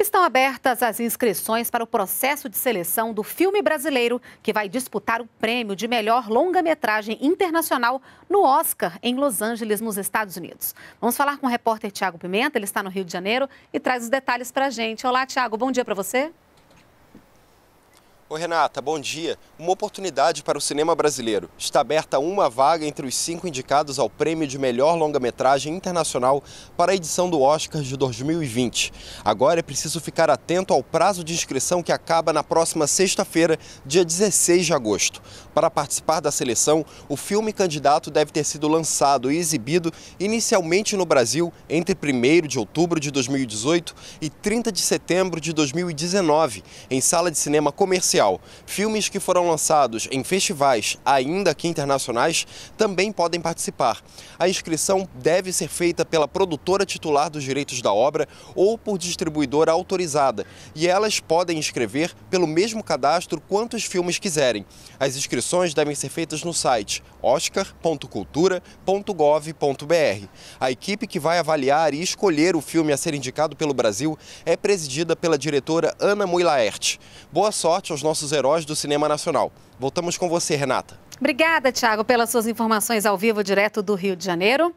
Estão abertas as inscrições para o processo de seleção do filme brasileiro, que vai disputar o prêmio de melhor longa-metragem internacional no Oscar, em Los Angeles, nos Estados Unidos. Vamos falar com o repórter Tiago Pimenta, ele está no Rio de Janeiro e traz os detalhes para a gente. Olá, Tiago, bom dia para você. Ô Renata, bom dia. Uma oportunidade para o cinema brasileiro. Está aberta uma vaga entre os cinco indicados ao prêmio de melhor longa-metragem internacional para a edição do Oscar de 2020. Agora é preciso ficar atento ao prazo de inscrição que acaba na próxima sexta-feira, dia 16 de agosto. Para participar da seleção, o filme candidato deve ter sido lançado e exibido inicialmente no Brasil entre 1 de outubro de 2018 e 30 de setembro de 2019, em sala de cinema comercial comercial. Filmes que foram lançados em festivais, ainda que internacionais, também podem participar. A inscrição deve ser feita pela produtora titular dos direitos da obra ou por distribuidora autorizada, e elas podem inscrever pelo mesmo cadastro quantos filmes quiserem. As inscrições devem ser feitas no site oscar.cultura.gov.br. A equipe que vai avaliar e escolher o filme a ser indicado pelo Brasil é presidida pela diretora Ana Mui Laerte. Boa sorte aos nossos nossos heróis do cinema nacional. Voltamos com você, Renata. Obrigada, Tiago, pelas suas informações ao vivo direto do Rio de Janeiro.